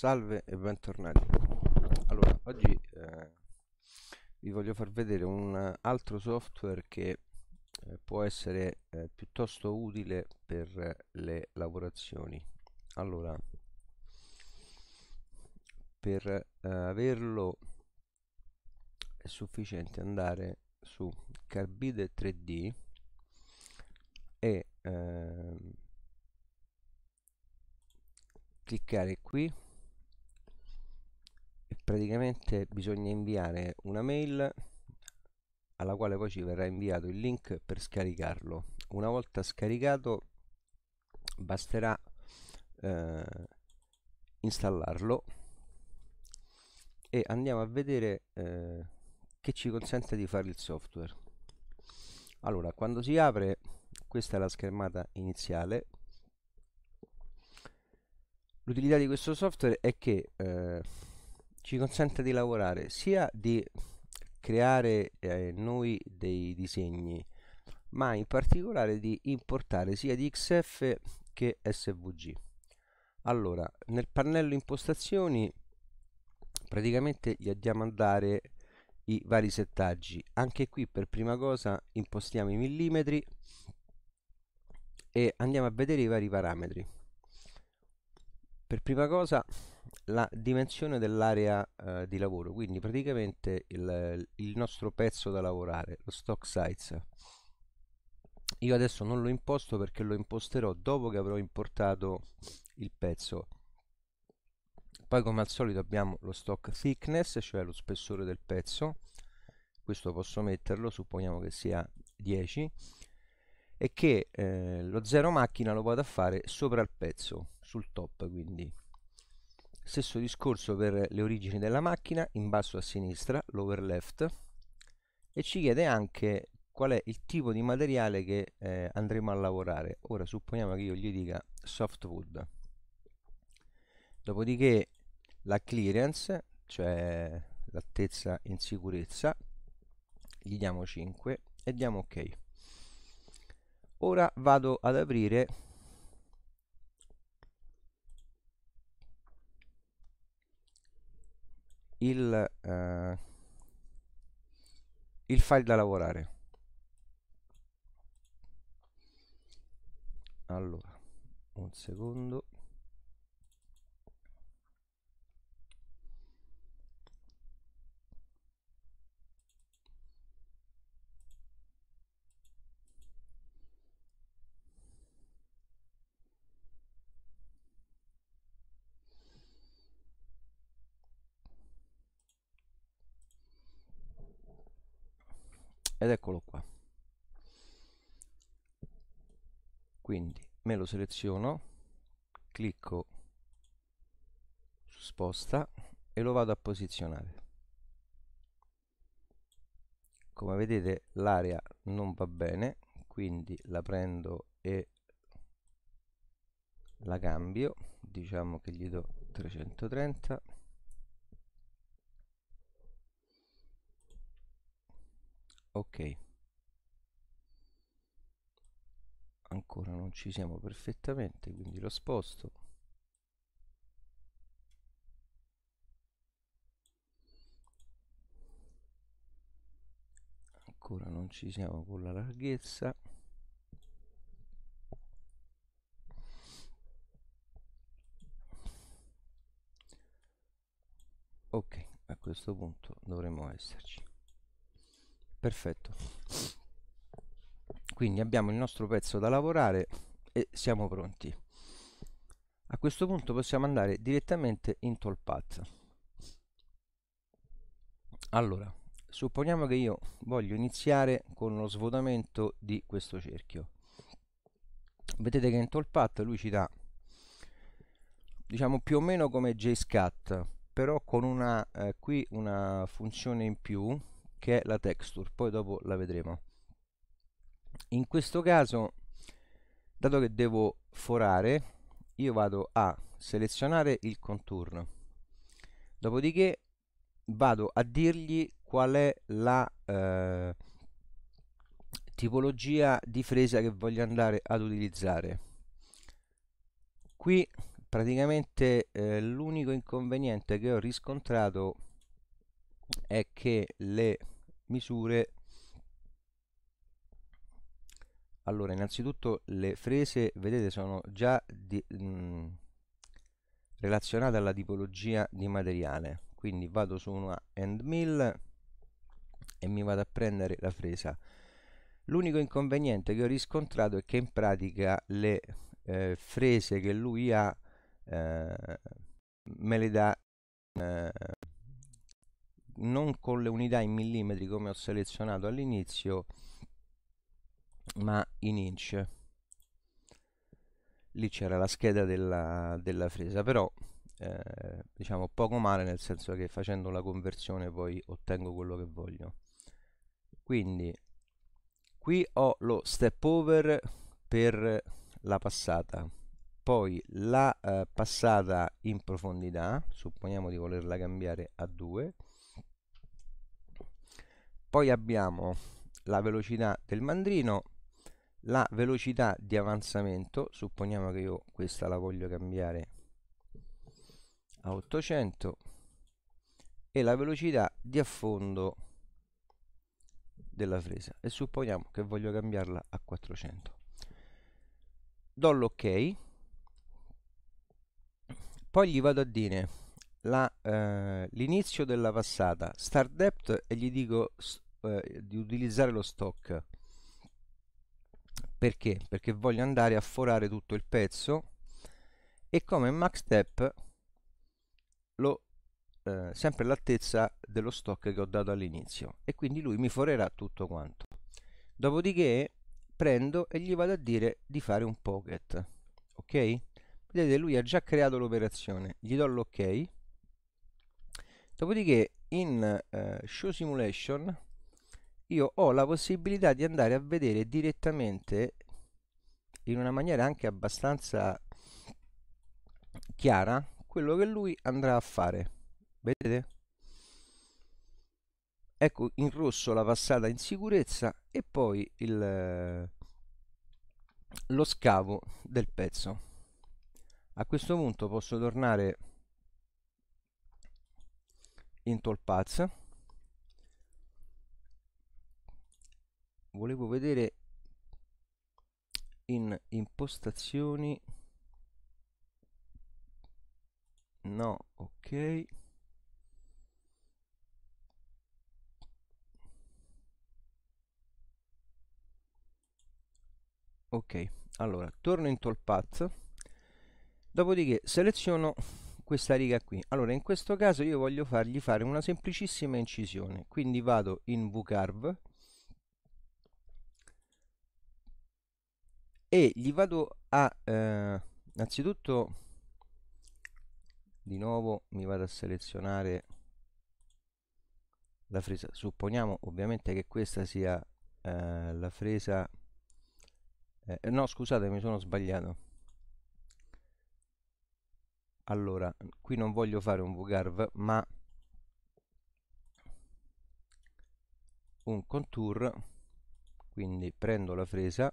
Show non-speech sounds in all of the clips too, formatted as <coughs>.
Salve e bentornati. Allora, oggi eh, vi voglio far vedere un altro software che eh, può essere eh, piuttosto utile per le lavorazioni. Allora, per eh, averlo è sufficiente andare su Carbide 3D e ehm, cliccare qui praticamente bisogna inviare una mail alla quale poi ci verrà inviato il link per scaricarlo una volta scaricato basterà eh, installarlo e andiamo a vedere eh, che ci consente di fare il software allora quando si apre questa è la schermata iniziale l'utilità di questo software è che eh, ci consente di lavorare sia di creare eh, noi dei disegni ma in particolare di importare sia di XF che SVG allora nel pannello impostazioni praticamente gli andiamo a dare i vari settaggi anche qui per prima cosa impostiamo i millimetri e andiamo a vedere i vari parametri per prima cosa la dimensione dell'area eh, di lavoro, quindi praticamente il, il, nostro pezzo da lavorare, lo stock size. Io adesso non lo imposto perché lo imposterò dopo che avrò importato il pezzo. Poi come al solito abbiamo lo stock thickness, cioè lo spessore del pezzo. Questo posso metterlo, supponiamo che sia 10 e che eh, lo zero macchina lo vado a fare sopra il pezzo, sul top quindi Stesso discorso per le origini della macchina, in basso a sinistra, lower left, e ci chiede anche qual è il tipo di materiale che eh, andremo a lavorare. Ora supponiamo che io gli dica softwood. Dopodiché la clearance, cioè l'altezza in sicurezza, gli diamo 5 e diamo ok. Ora vado ad aprire il, eh, il file da lavorare allora un secondo ed eccolo qua quindi me lo seleziono clicco su sposta e lo vado a posizionare come vedete l'area non va bene quindi la prendo e la cambio diciamo che gli do 330 ok ancora non ci siamo perfettamente quindi lo sposto ancora non ci siamo con la larghezza ok a questo punto dovremmo esserci perfetto quindi abbiamo il nostro pezzo da lavorare e siamo pronti a questo punto possiamo andare direttamente in path allora supponiamo che io voglio iniziare con lo svuotamento di questo cerchio vedete che in path lui ci dà diciamo più o meno come jscat però con una eh, qui una funzione in più che è la texture poi dopo la vedremo in questo caso dato che devo forare io vado a selezionare il contorno dopodiché vado a dirgli qual è la eh, tipologia di fresa che voglio andare ad utilizzare qui praticamente eh, l'unico inconveniente che ho riscontrato è che le misure allora innanzitutto le frese vedete sono già di, mh, mhmm, relazionate alla tipologia di materiale quindi vado su una end mill e mi vado a prendere la fresa l'unico inconveniente che ho riscontrato è che in pratica le eh, frese che lui ha eh, me le dà eh, non con le unità in millimetri come ho selezionato all'inizio ma in inch lì c'era la scheda della, della fresa però eh, diciamo poco male nel senso che facendo la conversione poi ottengo quello che voglio quindi qui ho lo step over per la passata poi la eh, passata in profondità supponiamo di volerla cambiare a 2 poi abbiamo la velocità del mandrino, la velocità di avanzamento, supponiamo che io questa la voglio cambiare a 800 e la velocità di affondo della fresa e supponiamo che voglio cambiarla a 400 do l'ok poi gli vado a dire eh, l'inizio eh, della passata start depth e gli dico eh, di utilizzare lo stock perché? perché voglio andare a forare tutto il pezzo e come max step lo eh, sempre all'altezza dello stock che ho dato all'inizio e quindi lui mi forerà tutto quanto dopodiché prendo e gli vado a dire di fare un pocket ok vedete lui ha già creato l'operazione gli do l'ok dopodiché in eh, Show Simulation io ho la possibilità di andare a vedere direttamente in una maniera anche abbastanza chiara quello che lui andrà a fare vedete ecco in rosso la passata in sicurezza e poi il, lo scavo del pezzo a questo punto posso tornare IntolPath volevo vedere in impostazioni no ok ok allora torno in toolpath dopodiché seleziono questa riga qui allora in questo caso io voglio fargli fare una semplicissima incisione quindi vado in vcarve e gli vado a eh, innanzitutto di nuovo mi vado a selezionare la fresa supponiamo ovviamente che questa sia eh, la fresa eh, no scusate mi sono sbagliato allora qui non voglio fare un vgarv ma un contour quindi prendo la fresa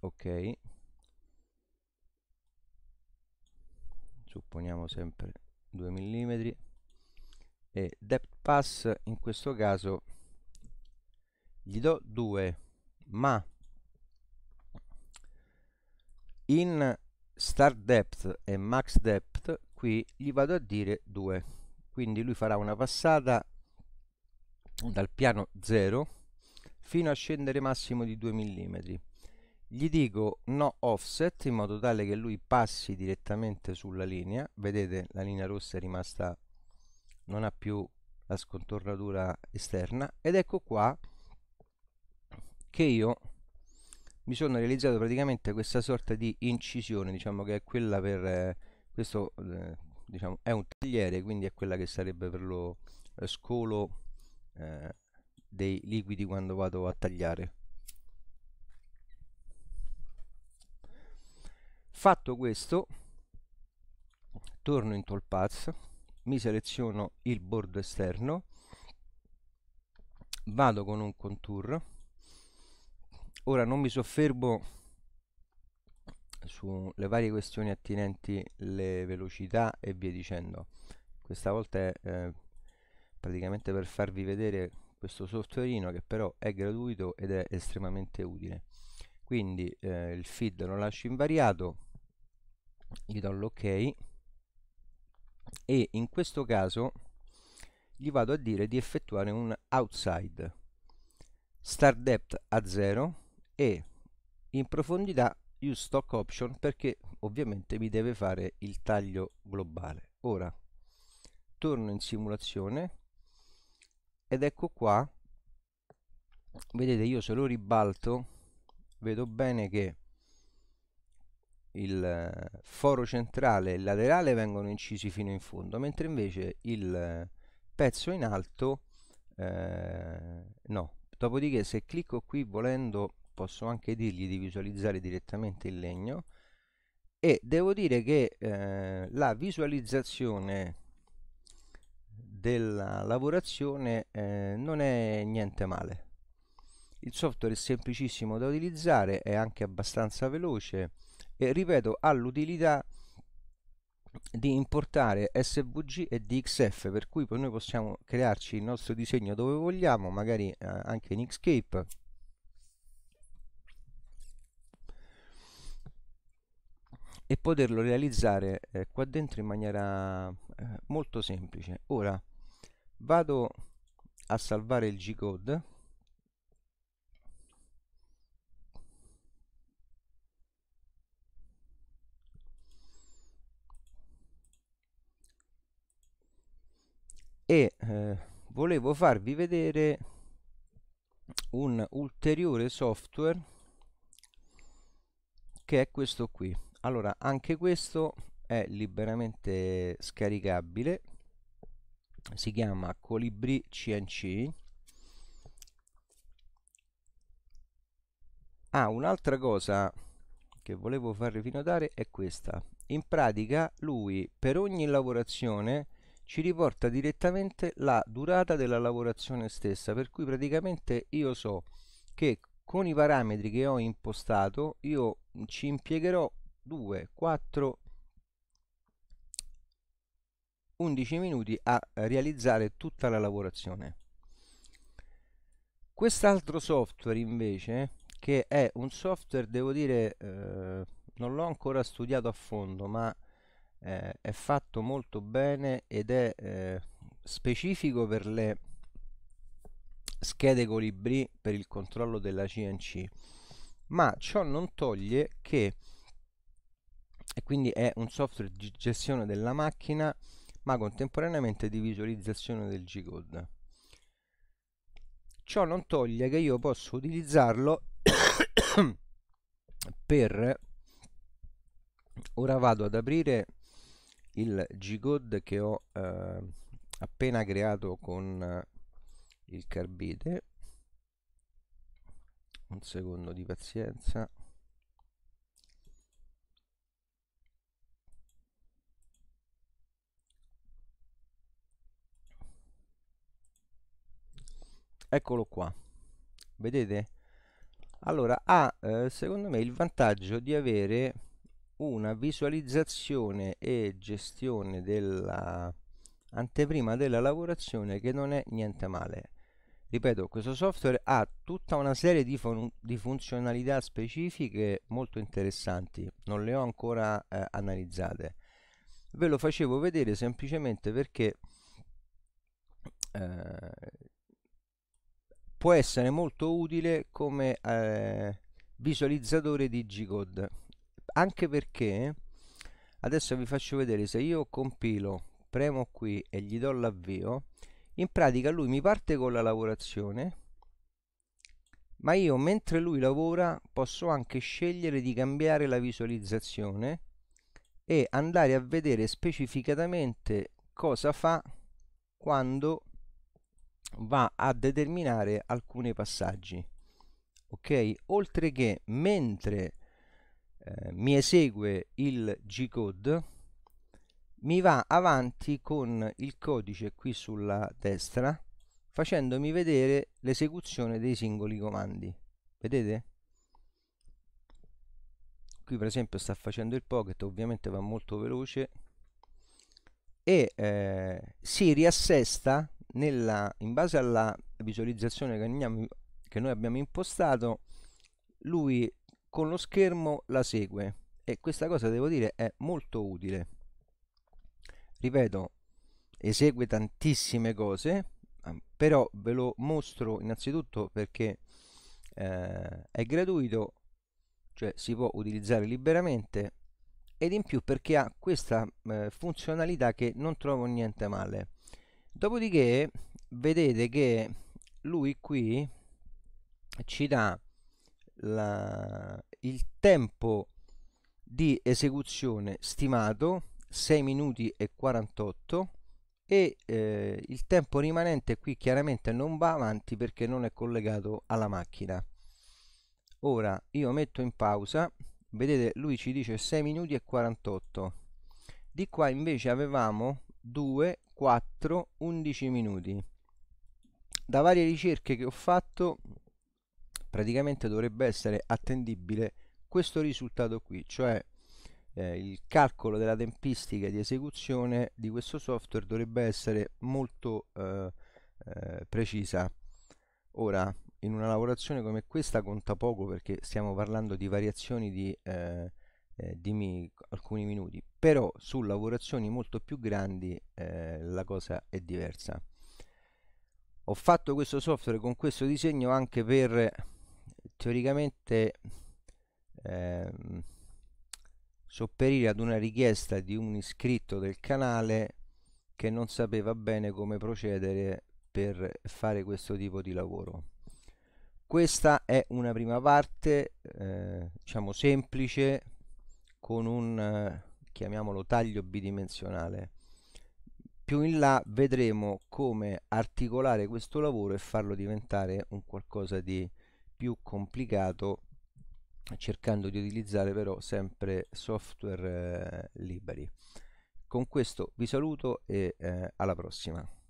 ok supponiamo sempre 2 mm e depth pass in questo caso gli do 2 ma in start depth e max depth qui gli vado a dire 2 quindi lui farà una passata dal piano 0 fino a scendere massimo di 2 mm gli dico no offset in modo tale che lui passi direttamente sulla linea vedete la linea rossa è rimasta non ha più la scontornatura esterna ed ecco qua che io mi sono realizzato praticamente questa sorta di incisione diciamo che è quella per eh, questo eh, diciamo è un tagliere quindi è quella che sarebbe per lo eh, scolo eh, dei liquidi quando vado a tagliare fatto questo torno in toolpath mi seleziono il bordo esterno vado con un contour Ora non mi soffermo sulle varie questioni attinenti le velocità e via dicendo. Questa volta è eh, praticamente per farvi vedere questo softwareino che però è gratuito ed è estremamente utile. Quindi eh, il feed lo lascio invariato, gli do l'ok ok, e in questo caso gli vado a dire di effettuare un outside. Start depth a 0 e in profondità use stock option perché ovviamente mi deve fare il taglio globale ora torno in simulazione ed ecco qua vedete io se lo ribalto vedo bene che il eh, foro centrale e il laterale vengono incisi fino in fondo mentre invece il eh, pezzo in alto eh, no dopodiché se clicco qui volendo posso anche dirgli di visualizzare direttamente il legno e devo dire che eh, la visualizzazione della lavorazione eh, non è niente male il software è semplicissimo da utilizzare è anche abbastanza veloce e ripeto ha l'utilità di importare svg e dxf per cui noi possiamo crearci il nostro disegno dove vogliamo magari eh, anche in xscape e poterlo realizzare eh, qua dentro in maniera eh, molto semplice ora vado a salvare il G-code e eh, volevo farvi vedere un ulteriore software che è questo qui allora anche questo è liberamente scaricabile si chiama colibri cnc ah un'altra cosa che volevo farvi notare è questa in pratica lui per ogni lavorazione ci riporta direttamente la durata della lavorazione stessa per cui praticamente io so che con i parametri che ho impostato io ci impiegherò 2, 4, 11 minuti a realizzare tutta la lavorazione. Quest'altro software invece, che è un software, devo dire, eh, non l'ho ancora studiato a fondo, ma eh, è fatto molto bene ed è eh, specifico per le schede colibri per il controllo della CNC. Ma ciò non toglie che e quindi è un software di gestione della macchina ma contemporaneamente di visualizzazione del G-Code. Ciò non toglie che io posso utilizzarlo <coughs> per... Ora vado ad aprire il G-Code che ho eh, appena creato con eh, il carbide. Un secondo di pazienza. eccolo qua vedete allora ha eh, secondo me il vantaggio di avere una visualizzazione e gestione della anteprima della lavorazione che non è niente male ripeto questo software ha tutta una serie di, fun di funzionalità specifiche molto interessanti non le ho ancora eh, analizzate ve lo facevo vedere semplicemente perché eh, può essere molto utile come eh, visualizzatore di G-code anche perché adesso vi faccio vedere se io compilo premo qui e gli do l'avvio in pratica lui mi parte con la lavorazione ma io mentre lui lavora posso anche scegliere di cambiare la visualizzazione e andare a vedere specificatamente cosa fa quando va a determinare alcuni passaggi ok oltre che mentre eh, mi esegue il G-code mi va avanti con il codice qui sulla destra facendomi vedere l'esecuzione dei singoli comandi vedete? qui per esempio sta facendo il pocket ovviamente va molto veloce e eh, si riassesta nella, in base alla visualizzazione che, andiamo, che noi abbiamo impostato, lui con lo schermo la segue e questa cosa devo dire è molto utile. Ripeto, esegue tantissime cose, ehm, però ve lo mostro innanzitutto perché eh, è gratuito, cioè si può utilizzare liberamente ed in più perché ha questa eh, funzionalità che non trovo niente male dopodiché vedete che lui qui ci dà la, il tempo di esecuzione stimato 6 minuti e 48 e eh, il tempo rimanente qui chiaramente non va avanti perché non è collegato alla macchina ora io metto in pausa vedete lui ci dice 6 minuti e 48 di qua invece avevamo 2 4 11 minuti da varie ricerche che ho fatto praticamente dovrebbe essere attendibile questo risultato qui cioè eh, il calcolo della tempistica di esecuzione di questo software dovrebbe essere molto eh, eh, precisa ora in una lavorazione come questa conta poco perché stiamo parlando di variazioni di eh, eh, dimmi alcuni minuti, però su lavorazioni molto più grandi eh, la cosa è diversa. Ho fatto questo software con questo disegno anche per teoricamente ehm, sopperire ad una richiesta di un iscritto del canale che non sapeva bene come procedere per fare questo tipo di lavoro. Questa è una prima parte, eh, diciamo semplice, con un chiamiamolo taglio bidimensionale più in là vedremo come articolare questo lavoro e farlo diventare un qualcosa di più complicato cercando di utilizzare però sempre software eh, liberi con questo vi saluto e eh, alla prossima